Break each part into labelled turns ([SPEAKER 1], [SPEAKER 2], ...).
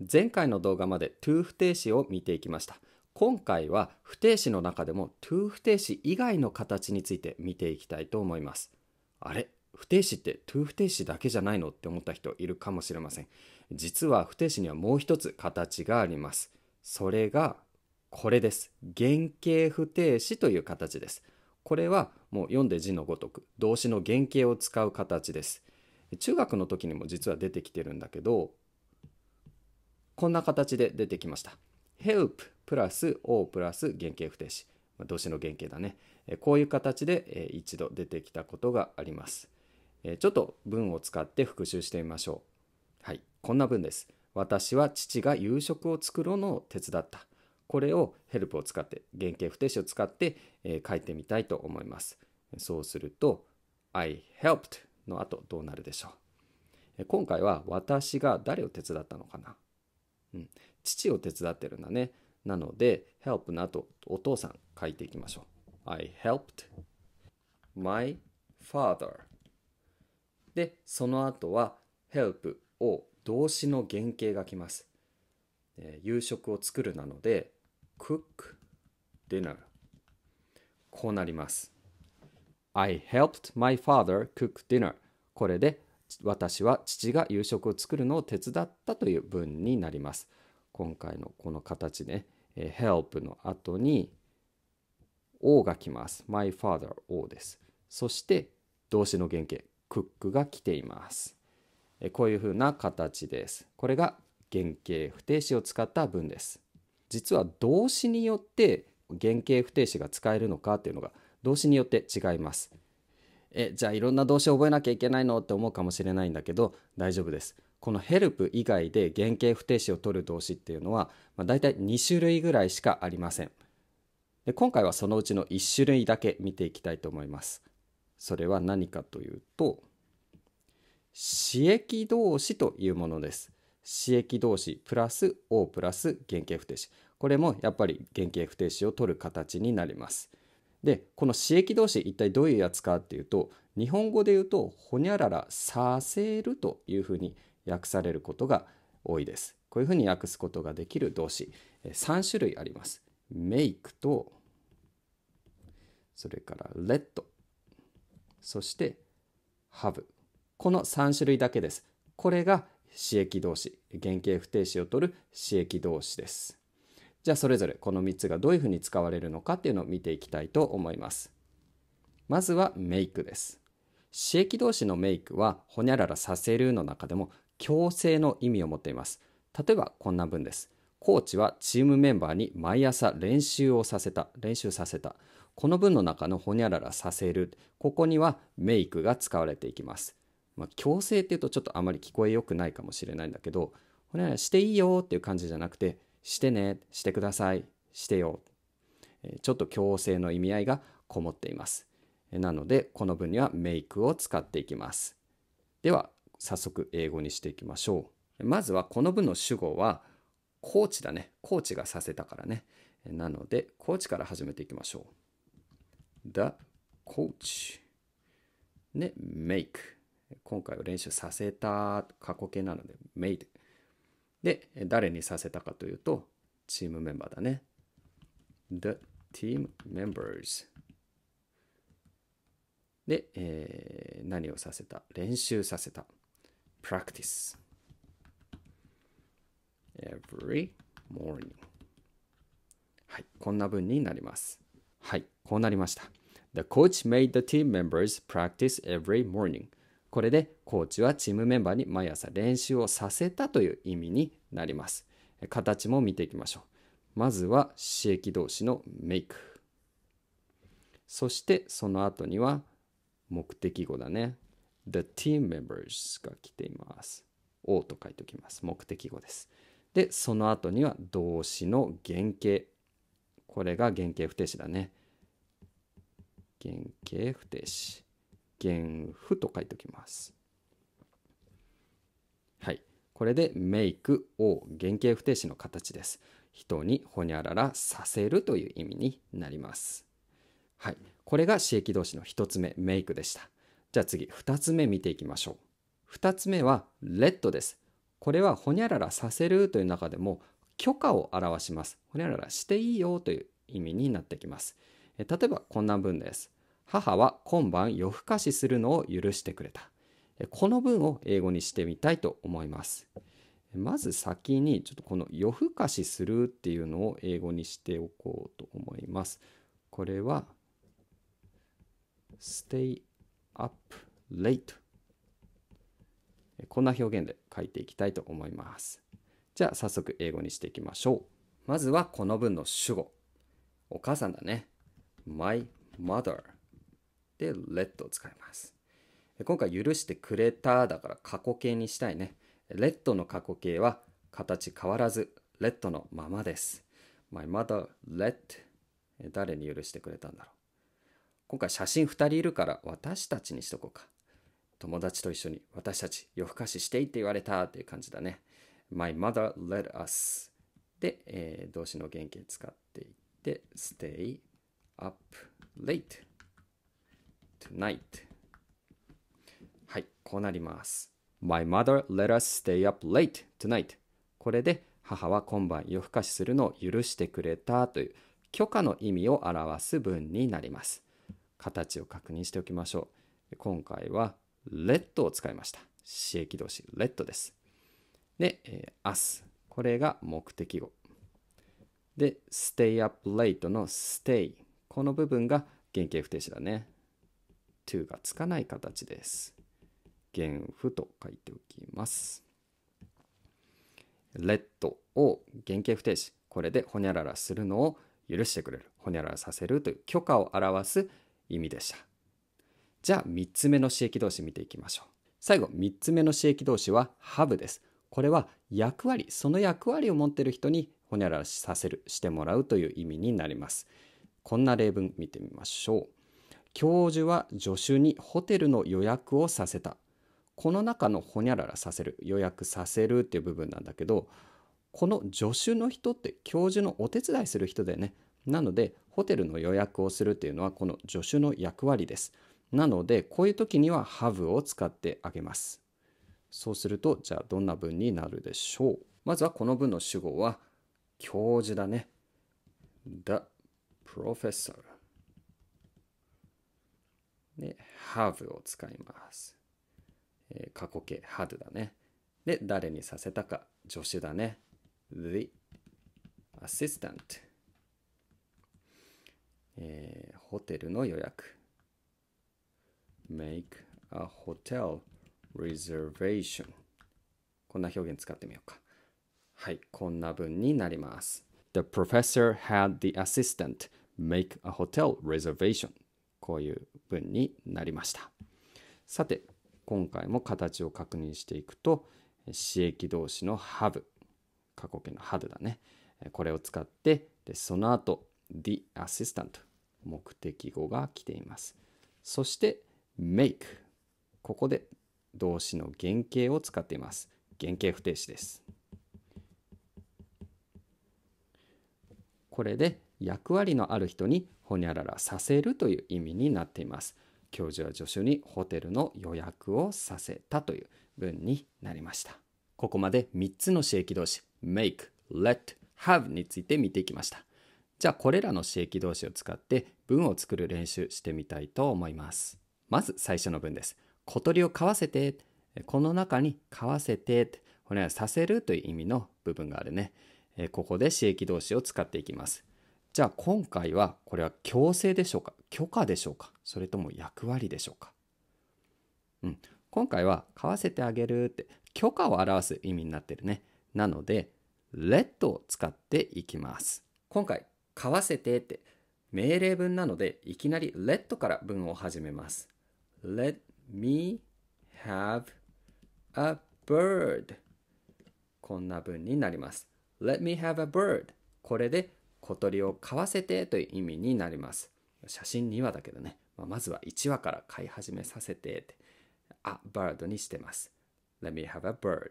[SPEAKER 1] 前回の動画まで to 不定詞を見ていきました。今回は不定詞の中でも to 不定詞以外の形について見ていきたいと思います。あれ不定詞って to 不定詞だけじゃないのって思った人いるかもしれません。実は不定詞にはもう一つ形があります。それがこれです。原型不定詞という形です。これはもう読んで字のごとく動詞の原型を使う形です。中学の時にも実は出てきてるんだけどこんな形で出てきました。help プラス o プラス原型不定詞。ま動詞の原型だね。こういう形で一度出てきたことがあります。ちょっと文を使って復習してみましょう。はい、こんな文です。私は父が夕食を作るのを手伝った。これをヘルプを使って、原型不定詞を使って、え書いてみたいと思います。そうすると、I helped の後どうなるでしょう。今回は私が誰を手伝ったのかなうん、父を手伝ってるんだね。なので、help の後、お父さん書いていきましょう。I helped my father. で、その後は help を動詞の原型がきます。えー、夕食を作るなので、cook dinner。こうなります。I helped my father cook dinner. これで私は父が夕食を作るのを手伝ったという文になります。今回のこの形ね、えー、help の後に O が来ます。my father O です。そして動詞の原型 cook が来ています。えこういうふうな形です。これが原型不定詞を使った文です。実は動詞によって原型不定詞が使えるのかっていうのが動詞によって違います。え、じゃあいろんな動詞を覚えなきゃいけないのって思うかもしれないんだけど、大丈夫です。このヘルプ以外で原型不定詞を取る動詞っていうのは、まあ、大体2種類ぐらいしかありません。で今回はそのうちの1種類だけ見ていきたいと思います。それは何かというと、刺激動詞というものです。刺激動詞プラス O プラス原型不定詞。これもやっぱり原型不定詞を取る形になります。でこの刺激動詞一体どういうやつかっていうと日本語で言うとほにゃららさせるというふうに訳されることが多いです。こういうふうに訳すことができる動詞3種類あります。メイクとそれからレッドそしてハブこの3種類だけです。これが刺激動詞原型不定詞を取る刺激動詞です。じゃあそれぞれこの3つがどういうふうに使われるのかっていうのを見ていきたいと思います。まずはメイクです。刺激動詞のメイクはほにゃららさせるの中でも強制の意味を持っています。例えばこんな文です。コーチはチームメンバーに毎朝練習をさせた。練習させた。この文の中のほにゃららさせる。ここにはメイクが使われていきます。まあ、強制っていうとちょっとあまり聞こえよくないかもしれないんだけど、ほにゃららしていいよっていう感じじゃなくて、してね、してください、してよ。ちょっと強制の意味合いがこもっています。なので、この文には make を使っていきます。では、早速英語にしていきましょう。まずはこの文の主語は、コーチだね。コーチがさせたからね。なので、コーチから始めていきましょう。The coach ね、make 今回は練習させた過去形なので made で、誰にさせたかというと、チームメンバーだね。The team members。で、えー、何をさせた練習させた。practice every morning はい、こんな文になります。はい、こうなりました。The coach made the team members practice every morning. これでコーチはチームメンバーに毎朝練習をさせたという意味になります。形も見ていきましょう。まずは刺激動詞のメイク。そしてその後には目的語だね。The team members が来ています。O と書いておきます。目的語です。で、その後には動詞の原型。これが原型不定詞だね。原型不定詞。見符と書いておきます。はい。これで make を原型不定詞の形です。人にほにゃららさせるという意味になります。はい。これが刺役動詞の1つ目、make でした。じゃあ次、2つ目見ていきましょう。2つ目は let です。これはほにゃららさせるという中でも許可を表します。ほにゃららしていいよという意味になってきます。え例えばこんな文です。母は今晩夜更かしするのを許してくれた。この文を英語にしてみたいと思います。まず先にちょっとこの夜更かしするっていうのを英語にしておこうと思います。これは stay up late こんな表現で書いていきたいと思います。じゃあ早速英語にしていきましょう。まずはこの文の主語。お母さんだね。my mother で let を使います。今回許してくれただから過去形にしたいね。let の過去形は形変わらず let のままです。My mother let 誰に許してくれたんだろう。今回写真2人いるから私たちにしとこうか。友達と一緒に私たち夜更かししていって言われたっていう感じだね。My mother let us で、えー、動詞の原型使っていって stay up late tonight はいこうなります My mother let us stay up late tonight これで母は今晩夜更かしするのを許してくれたという許可の意味を表す文になります形を確認しておきましょう今回は let を使いました刺激動詞 let ですで、えー、us これが目的語で stay up late の stay この部分が原型不定詞だね to がつかない形です。原符と書いておきます。let を原型不定詞。これでほにゃららするのを許してくれる。ほにゃららさせるという許可を表す意味でした。じゃあ3つ目の刺役動詞見ていきましょう。最後3つ目の刺役動詞は have です。これは役割、その役割を持っている人にほにゃららさせる、してもらうという意味になります。こんな例文見てみましょう。教授は助手にホテルの予約をさせた。この中のほにゃららさせる、予約させるっていう部分なんだけど、この助手の人って教授のお手伝いする人だよね。なので、ホテルの予約をするっていうのはこの助手の役割です。なので、こういう時にはハブを使ってあげます。そうすると、じゃあどんな文になるでしょう。まずはこの文の主語は、教授だね。The professor。で、have を使います。えー、過去形、had だね。で、誰にさせたか、助手だね。the assistant、えー、ホテルの予約。make a hotel reservation こんな表現使ってみようか。はい、こんな文になります。The professor had the assistant make a hotel reservation こういう文になりました。さて、今回も形を確認していくと、私益動詞のハブ、過去形のハブだね。これを使って、でその後、the assistant、目的語が来ています。そして、make、ここで動詞の原型を使っています。原型不定詞です。これで役割のある人にほにゃららさせるという意味になっています。教授は助手にホテルの予約をさせたという文になりました。ここまで3つの刺激動詞 make, let, have について見ていきました。じゃあこれらの刺激動詞を使って文を作る練習してみたいと思います。まず最初の文です。小鳥を飼わせて、この中に飼わせて、ほにゃらさせるという意味の部分があるね。ここで刺激動詞を使っていきます。じゃあ今回はこれは強制でしょうか許可でしょうかそれとも役割でしょうかうん。今回は買わせてあげるって許可を表す意味になってるね。なので、let を使っていきます。今回、買わせてって命令文なので、いきなり let から文を始めます。Let me have a bird こんな文になります。Let me have a bird これで小鳥を飼わせてという意味になります。写真2話だけどね、まあ、まずは1話から飼い始めさせてって、あ、バードにしてます。Let me have a bird.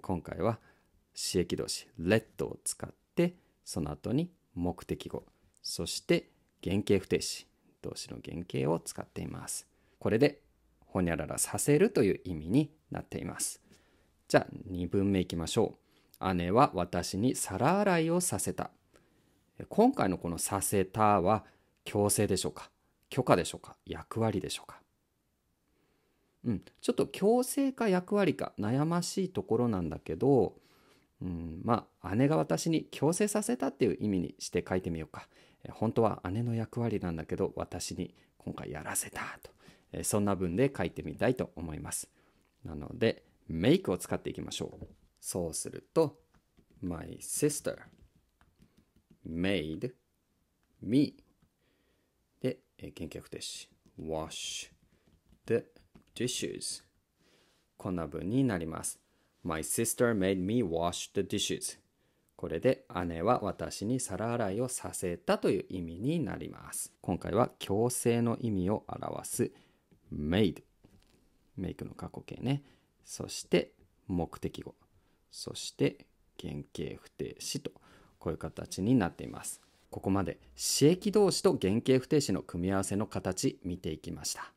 [SPEAKER 1] 今回は刺激動詞 let を使って、その後に目的語、そして原型不定詞、動詞の原型を使っています。これで、ほにゃららさせるという意味になっています。じゃあ2文目いきましょう。姉は私に皿洗いをさせた。今回のこのさせたは強制でしょうか許可でしょうか役割でしょうかうん、ちょっと強制か役割か悩ましいところなんだけど、うん、まあ姉が私に強制させたっていう意味にして書いてみようか。本当は姉の役割なんだけど私に今回やらせたとそんな文で書いてみたいと思います。なのでメイクを使っていきましょう。そうすると My sister made, me で、えー、元気停止 wash the dishes こんな文になります My sister made me wash the dishes これで姉は私に皿洗いをさせたという意味になります今回は強制の意味を表す made メイクの過去形ねそして目的語そして原型不定詞とこういう形になっています。ここまで、刺激動詞と原型不定詞の組み合わせの形見ていきました。